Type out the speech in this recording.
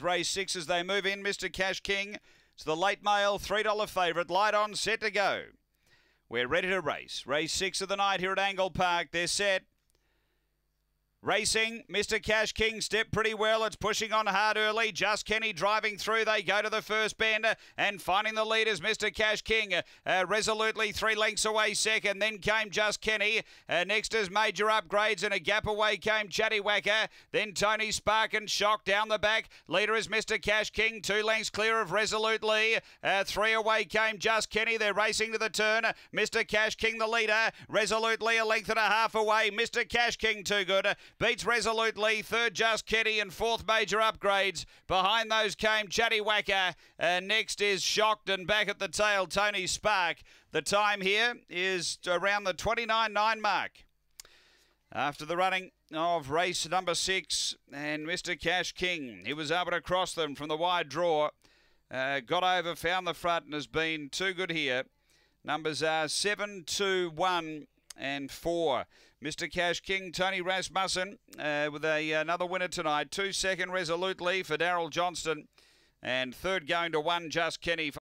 Race six as they move in, Mr. Cash King. It's the late mail, $3 favourite. Light on, set to go. We're ready to race. Race six of the night here at Angle Park. They're set. Racing, Mr. Cash King stepped pretty well. It's pushing on hard early. Just Kenny driving through. They go to the first bend and finding the leaders, Mr. Cash King. Uh, uh, resolutely three lengths away second. Then came Just Kenny. Uh, next is Major Upgrades and a gap away came Chatty Wacker. Then Tony Spark and Shock down the back. Leader is Mr. Cash King. Two lengths clear of Resolutely. Uh, three away came Just Kenny. They're racing to the turn. Mr. Cash King the leader. Resolutely a length and a half away. Mr. Cash King too good beats resolutely. Third, Just Kitty, and fourth, Major Upgrades. Behind those came Chatty Wacker, and next is Shocked, and back at the tail, Tony Spark. The time here is around the 29.9 mark. After the running of race number six and Mr. Cash King, he was able to cross them from the wide draw. Uh, got over, found the front, and has been too good here. Numbers are 7, 2, 1, and four. Mr. Cash King, Tony Rasmussen, uh, with a, another winner tonight. Two second resolutely for Daryl Johnston, and third going to one, Just Kenny.